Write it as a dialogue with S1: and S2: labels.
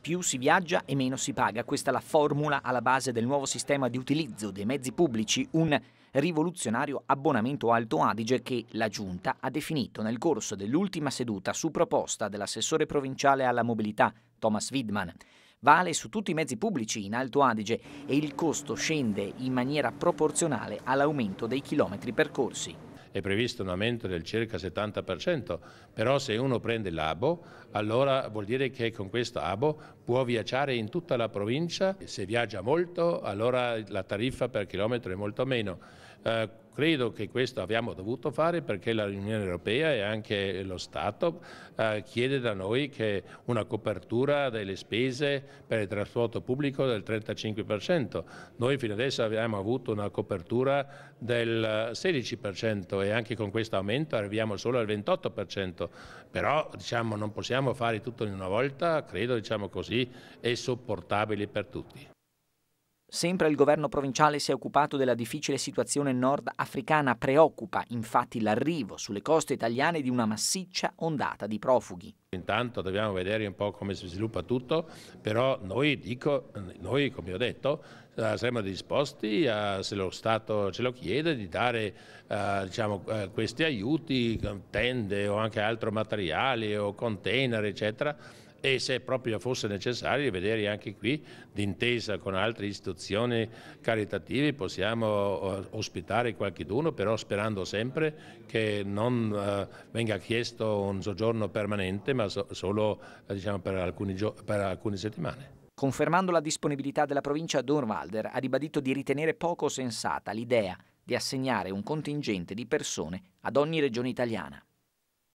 S1: Più si viaggia e meno si paga, questa è la formula alla base del nuovo sistema di utilizzo dei mezzi pubblici, un rivoluzionario abbonamento Alto Adige che la Giunta ha definito nel corso dell'ultima seduta su proposta dell'assessore provinciale alla mobilità Thomas Widman. Vale su tutti i mezzi pubblici in Alto Adige e il costo scende
S2: in maniera proporzionale all'aumento dei chilometri percorsi è previsto un aumento del circa 70%, però se uno prende l'ABO allora vuol dire che con questo ABO può viaggiare in tutta la provincia, se viaggia molto allora la tariffa per chilometro è molto meno eh, credo che questo abbiamo dovuto fare perché l'Unione Europea e anche lo Stato eh, chiede da noi che una copertura delle spese per il trasporto pubblico del 35%. Noi fino adesso abbiamo avuto una copertura del 16% e anche con questo aumento arriviamo solo al 28%, però diciamo, non possiamo fare tutto in una volta, credo diciamo così, è sopportabile per tutti. Sempre il governo provinciale
S1: si è occupato della difficile situazione nordafricana. preoccupa infatti l'arrivo sulle coste italiane di una massiccia ondata di profughi.
S2: Intanto dobbiamo vedere un po' come si sviluppa tutto, però noi, dico, noi come ho detto, eh, saremo disposti, a, se lo Stato ce lo chiede, di dare eh, diciamo, eh, questi aiuti, tende o anche altro materiale o container, eccetera, e se proprio fosse necessario vedere anche qui d'intesa con altre istituzioni caritative possiamo eh, ospitare qualcuno però sperando sempre che non eh, venga chiesto un soggiorno permanente ma solo eh, diciamo, per, alcuni per alcune settimane.
S1: Confermando la disponibilità della provincia, Dornwalder ha ribadito di ritenere poco sensata l'idea di assegnare un contingente di persone ad ogni regione italiana.